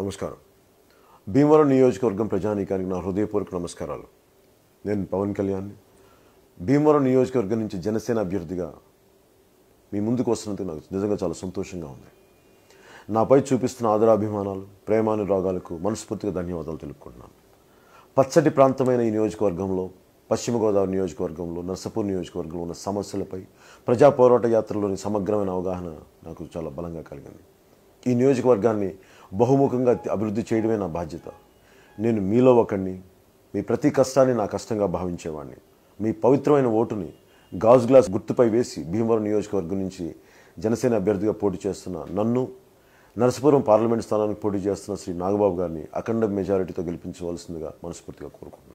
నమస్కారం భీమవరం నియోజకవర్గం ప్రజానీకానికి నా హృదయపూర్వక నమస్కారాలు నేను పవన్ కళ్యాణ్ని భీమవరం నియోజకవర్గం నుంచి జనసేన అభ్యర్థిగా మీ ముందుకు వస్తున్నందుకు నాకు నిజంగా చాలా సంతోషంగా ఉంది నాపై చూపిస్తున్న ఆదరాభిమానాలు ప్రేమానురాగాలకు మనస్ఫూర్తిగా ధన్యవాదాలు తెలుపుకుంటున్నాను పచ్చటి ప్రాంతమైన ఈ నియోజకవర్గంలో పశ్చిమ గోదావరి నియోజకవర్గంలో నర్సపూర్ నియోజకవర్గంలో ఉన్న సమస్యలపై ప్రజా పోరాట యాత్రలోని సమగ్రమైన అవగాహన నాకు చాలా బలంగా కలిగింది ఈ నియోజకవర్గాన్ని బహుముఖంగా అభివృద్ధి చేయడమే నా బాధ్యత నేను మీలో ఒకడిని మీ ప్రతి కష్టాన్ని నా కష్టంగా భావించేవాడిని మీ పవిత్రమైన ఓటుని గాజు గ్లాస్ గుర్తుపై వేసి భీమవరం నియోజకవర్గం నుంచి జనసేన అభ్యర్థిగా పోటీ చేస్తున్న నన్ను నరసపురం పార్లమెంట్ స్థానానికి పోటీ చేస్తున్న శ్రీ నాగబాబు గారిని అఖండ మెజారిటీతో గెలిపించవలసిందిగా మనస్ఫూర్తిగా కోరుకుంటున్నాను